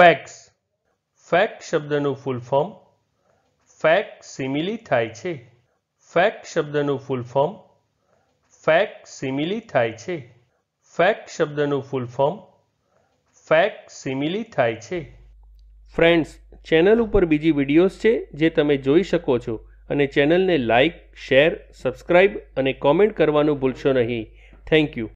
fax fake શબ્દનું full form fake simile થાય છે ફેક શબ્દનું ફૂલ ફોર્મ ફેક સિમિલી થાય છે ફેક શબ્દનું ફૂલ ફોર્મ ફેક સિમિલી થાય છે ફ્રેન્ડ્સ ચેનલ ઉપર બીજી વિડીયોઝ છે જે તમે જોઈ શકો છો અને ચેનલને લાઇક શેર સબસ્ક્રાઇબ અને કોમેન્ટ કરવાનું ભૂલશો નહીં થેન્ક યુ